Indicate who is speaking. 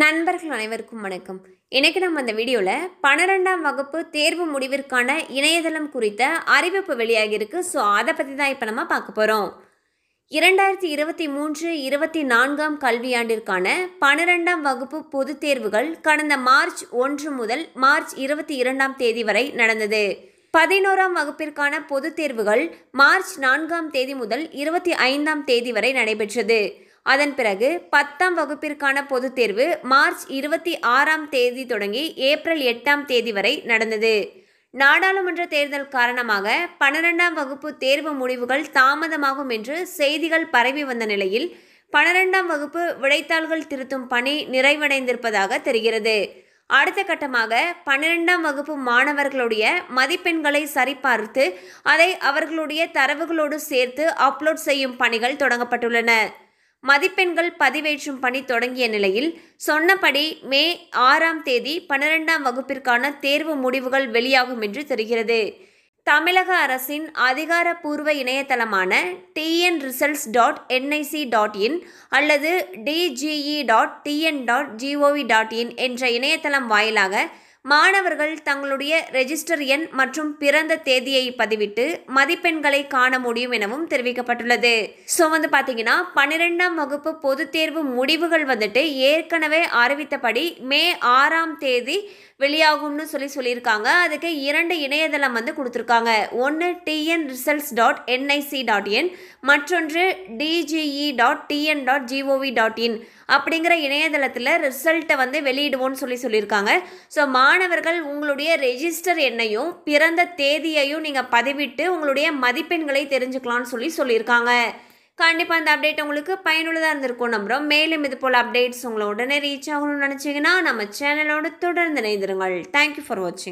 Speaker 1: நண்பர்கள் அனைவருக்கும் வணக்கம் இன்றைக்கி நம்ம அந்த வீடியோவில் பன்னிரெண்டாம் வகுப்பு தேர்வு முடிவிற்கான இணையதளம் குறித்த அறிவிப்பு வெளியாகியிருக்கு ஸோ அதை பற்றி தான் இப்போ நம்ம பார்க்க போகிறோம் இரண்டாயிரத்தி இருபத்தி மூன்று இருபத்தி நான்காம் கல்வியாண்டிற்கான பன்னிரெண்டாம் வகுப்பு பொதுத் தேர்வுகள் கடந்த மார்ச் ஒன்று முதல் மார்ச் இருபத்தி இரண்டாம் தேதி வரை நடந்தது பதினோராம் வகுப்பிற்கான பொதுத் தேர்வுகள் மார்ச் நான்காம் தேதி முதல் இருபத்தி ஐந்தாம் தேதி வரை நடைபெற்றது அதன் பிறகு பத்தாம் வகுப்பிற்கான பொதுத் தேர்வு மார்ச் இருபத்தி ஆறாம் தேதி தொடங்கி ஏப்ரல் எட்டாம் தேதி வரை நடந்தது நாடாளுமன்ற தேர்தல் காரணமாக பன்னிரெண்டாம் வகுப்பு தேர்வு முடிவுகள் தாமதமாகும் என்று செய்திகள் பரவி வந்த நிலையில் பன்னிரெண்டாம் வகுப்பு விடைத்தாள்கள் திருத்தும் பணி நிறைவடைந்திருப்பதாக தெரிகிறது அடுத்த கட்டமாக பன்னிரெண்டாம் வகுப்பு மாணவர்களுடைய மதிப்பெண்களை சரிபார்த்து அதை அவர்களுடைய தரவுகளோடு சேர்த்து அப்லோட் செய்யும் பணிகள் தொடங்கப்பட்டுள்ளன மதிப்பெண்கள் பதிவேற்றும் பணி தொடங்கிய நிலையில் சொன்னபடி மே ஆறாம் தேதி பன்னிரெண்டாம் வகுப்பிற்கான தேர்வு முடிவுகள் வெளியாகும் என்று தெரிகிறது தமிழக அரசின் அதிகாரப்பூர்வ இணையதளமான TN results dot NIC dot in அல்லது DGE dot TN dot GOV dot in என்ற இணையதளம் வாயிலாக மாணவர்கள் தங்களுடைய ரெஜிஸ்டர் எண் மற்றும் பிறந்த தேதியை பதிவிட்டு மதிப்பெண்களை காண முடியும் எனவும் தெரிவிக்கப்பட்டுள்ளது ஸோ வந்து பார்த்தீங்கன்னா பன்னிரெண்டாம் வகுப்பு பொதுத் தேர்வு முடிவுகள் வந்துட்டு ஏற்கனவே அறிவித்தபடி மே ஆறாம் தேதி வெளியாகும்னு சொல்லி சொல்லியிருக்காங்க அதுக்கு இரண்டு இணையதளம் வந்து கொடுத்துருக்காங்க ஒன்று TN results dot NIC dot in மற்றொன்று DGE dot TN dot GOV dot in அப்படிங்கிற இணையதளத்தில் ரிசல்ட்டை வந்து வெளியிடுவோம்னு சொல்லி சொல்லியிருக்காங்க ஸோ மா மாணவர்கள் உங்களுடைய ரெஜிஸ்டர் எண்ணையும் பிறந்த தேதியையும் நீங்கள் பதிவிட்டு உங்களுடைய மதிப்பெண்களை தெரிஞ்சுக்கலாம்னு சொல்லி சொல்லியிருக்காங்க கண்டிப்பாக அந்த அப்டேட் உங்களுக்கு பயனுள்ளதாக இருந்திருக்கும் நம்புறோம் மேலும் இது போல் அப்டேட்ஸ் உங்களை உடனே ரீச் ஆகணும்னு நினச்சிங்கன்னா நம்ம சேனலோடு தொடர்ந்து இணைந்துருங்கள் தேங்க்யூ ஃபார் வாட்சிங்